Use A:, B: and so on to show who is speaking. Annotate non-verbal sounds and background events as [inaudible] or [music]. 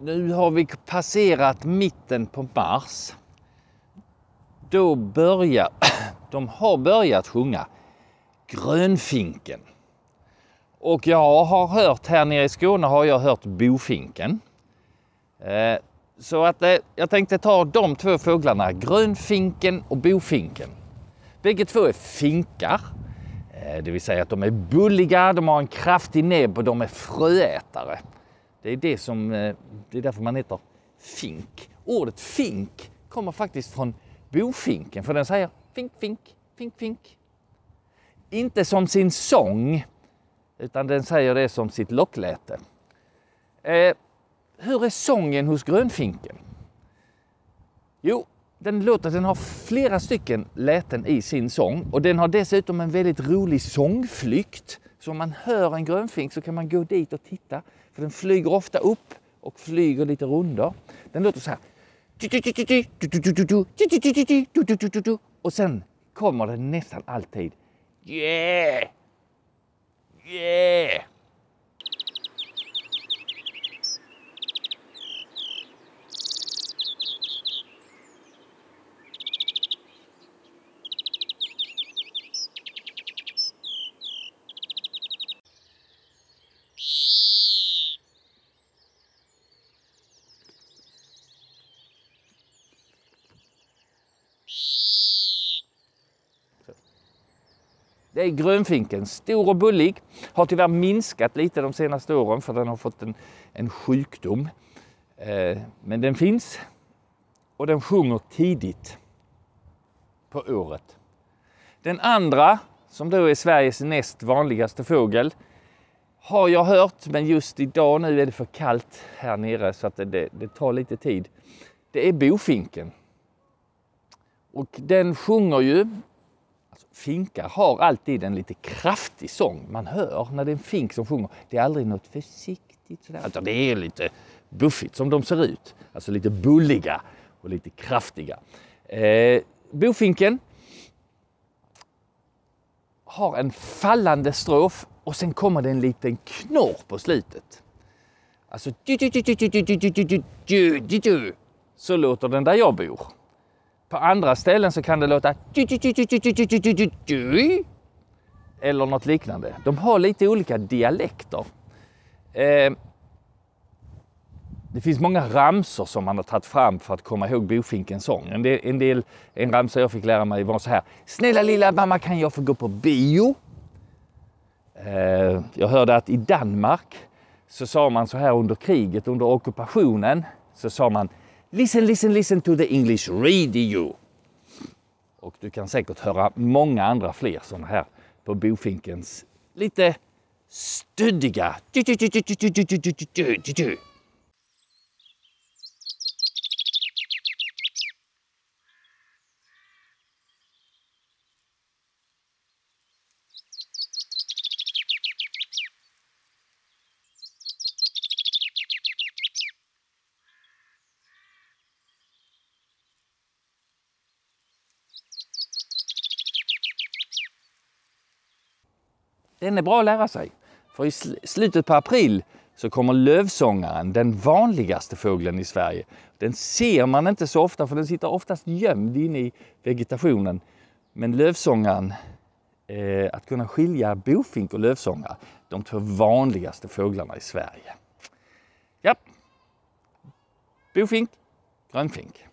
A: Nu har vi passerat mitten på mars. Då börjar, [coughs] de har börjat sjunga grönfinken. Och jag har hört här nere i Skåne har jag hört bofinken. Eh, så att eh, jag tänkte ta de två fåglarna, grönfinken och bofinken. Bägge två är finkar, eh, det vill säga att de är bulliga, de har en kraftig näbb och de är fröätare. Det är det som, eh, det är därför man heter fink. Ordet fink kommer faktiskt från bofinken, för den säger fink, fink, fink, fink. Inte som sin sång, utan den säger det som sitt lockläte. Eh, hur är sången hos grönfinken? Jo, den låter, den har flera stycken läten i sin sång och den har dessutom en väldigt rolig sångflykt. Så om man hör en grönfink så kan man gå dit och titta. För den flyger ofta upp och flyger lite rundor. Den låter så här. Och sen kommer den nästan alltid. Yeah! Yeah! Det är grönfinken. Stor och bullig. Har tyvärr minskat lite de senaste åren för den har fått en, en sjukdom. Eh, men den finns och den sjunger tidigt på året. Den andra, som då är Sveriges näst vanligaste fågel, har jag hört, men just idag nu är det för kallt här nere så att det, det, det tar lite tid. Det är bofinken. Och den sjunger ju Finkar har alltid en lite kraftig sång. Man hör när det är en fink som sjunger. Det är aldrig något försiktigt sådär. Alltså det är lite buffigt som de ser ut. Alltså lite bulliga och lite kraftiga. Eh, bofinken har en fallande strof och sen kommer det en liten knorr på slutet. Alltså... Så låter den där jag bor. På andra ställen så kan det låta eller något liknande. De har lite olika dialekter. Det finns många ramsor som man har tagit fram för att komma ihåg bofinkens sång. En, del, en, del, en ramsa jag fick lära mig var så här. Snälla lilla mamma, kan jag få gå på bio? jag hörde att i Danmark så sa man så här under kriget, under ockupationen, så sa man Listen, listen, listen to the English radio. Och du kan säkert höra många andra fler sådana här på bofinkens lite stöddiga Den är bra att lära sig. För i slutet på april så kommer lövsångaren, den vanligaste fågeln i Sverige. Den ser man inte så ofta för den sitter oftast gömd inne i vegetationen. Men lövsångaren, eh, att kunna skilja bofink och lövsångare, de två vanligaste fåglarna i Sverige. Ja, bofink, grönfink.